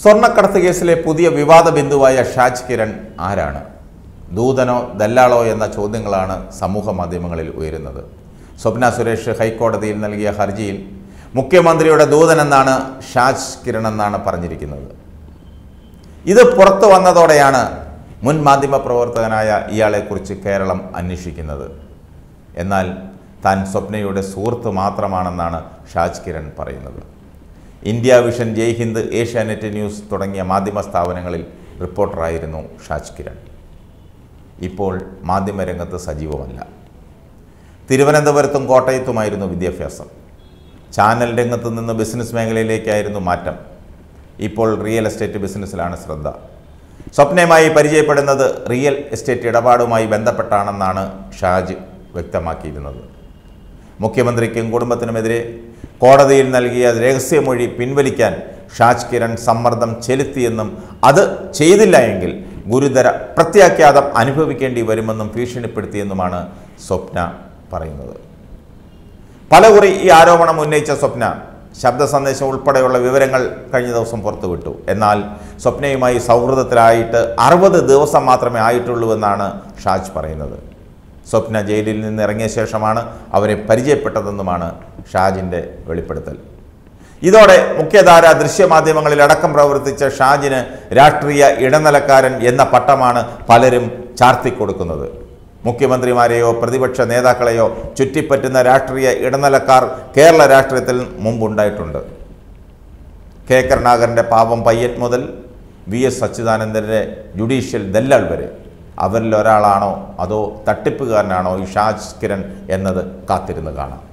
സ്വർണ്ണക്കടത്ത് കേസിലെ പുതിയ വിവാദ ബിന്ദുവായ ഷാജ് കിരൺ ആരാണ് ദൂതനോ ദല്ലാളോ എന്ന ചോദ്യങ്ങളാണ് സമൂഹ മാധ്യമങ്ങളിൽ ഉയരുന്നത് സ്വപ്ന സുരേഷ് ഹൈക്കോടതിയിൽ നൽകിയ ഹർജിയിൽ മുഖ്യമന്ത്രിയുടെ ദൂതനെന്നാണ് ഷാജ് കിരൺ എന്നാണ് പറഞ്ഞിരിക്കുന്നത് ഇത് പുറത്തു വന്നതോടെയാണ് മുൻ മാധ്യമ പ്രവർത്തകനായ ഇയാളെക്കുറിച്ച് കേരളം അന്വേഷിക്കുന്നത് എന്നാൽ താൻ സ്വപ്നയുടെ സുഹൃത്ത് മാത്രമാണെന്നാണ് ഷാജ് കിരൺ പറയുന്നത് India vision Jai Hind Asianet news തുടങ്ങിയ മാധ്യമ സ്ഥാപനങ്ങളിൽ റിപ്പോർട്ടറായിരുന്നു ഷാജ് കിരൺ ഇപ്പോൾ മാധ്യമരംഗത്ത് സജീവമല്ല തിരുവനന്തപുരത്തും കോട്ടയത്തുമായിരുന്നു വിദ്യാഭ്യാസം ചാനൽ രംഗത്ത് നിന്ന് ബിസിനസ് മേഖലയിലേക്കായിരുന്നു മാറ്റം ഇപ്പോൾ റിയൽ എസ്റ്റേറ്റ് ബിസിനസ്സിലാണ് ശ്രദ്ധ സ്വപ്നയുമായി പരിചയപ്പെടുന്നത് റിയൽ എസ്റ്റേറ്റ് ഇടപാടുമായി ബന്ധപ്പെട്ടാണെന്നാണ് ഷാജ് വ്യക്തമാക്കിയിരുന്നത് മുഖ്യമന്ത്രിക്കും കുടുംബത്തിനുമെതിരെ കോടതിയിൽ നൽകിയ രഹസ്യമൊഴി പിൻവലിക്കാൻ ഷാജ് കിരൺ സമ്മർദ്ദം ചെലുത്തിയെന്നും അത് ചെയ്തില്ല എങ്കിൽ ഗുരുതര പ്രത്യാഘാതം അനുഭവിക്കേണ്ടി വരുമെന്നും ഭീഷണിപ്പെടുത്തിയെന്നുമാണ് സ്വപ്ന പറയുന്നത് പലകുറി ഈ ആരോപണം ഉന്നയിച്ച സ്വപ്ന ശബ്ദ സന്ദേശം ഉൾപ്പെടെയുള്ള വിവരങ്ങൾ കഴിഞ്ഞ ദിവസം പുറത്തുവിട്ടു എന്നാൽ സ്വപ്നയുമായി സൗഹൃദത്തിലായിട്ട് അറുപത് ദിവസം മാത്രമേ ആയിട്ടുള്ളൂ എന്നാണ് ഷാജ് പറയുന്നത് സ്വപ്ന ജയിലിൽ നിന്ന് ഇറങ്ങിയ ശേഷമാണ് അവരെ പരിചയപ്പെട്ടതെന്നുമാണ് ഷാജിൻ്റെ വെളിപ്പെടുത്തൽ ഇതോടെ മുഖ്യധാര ദൃശ്യമാധ്യമങ്ങളിൽ അടക്കം പ്രവർത്തിച്ച ഷാജിന് രാഷ്ട്രീയ ഇടനിലക്കാരൻ എന്ന പട്ടമാണ് പലരും ചാർത്തിക്കൊടുക്കുന്നത് മുഖ്യമന്ത്രിമാരെയോ പ്രതിപക്ഷ നേതാക്കളെയോ ചുറ്റിപ്പറ്റുന്ന രാഷ്ട്രീയ ഇടനിലക്കാർ കേരള രാഷ്ട്രീയത്തിൽ മുമ്പുണ്ടായിട്ടുണ്ട് കെ കരുണാകരൻ്റെ പാവം പയ്യൻ മുതൽ വി എസ് അച്യുതാനന്ദൻ്റെ ജുഡീഷ്യൽ ദല്ലാൾ വരെ അവരിൽ ഒരാളാണോ അതോ തട്ടിപ്പുകാരനാണോ ഈ ഷാജ് കിരൺ എന്നത് കാത്തിരുന്ന് കാണാം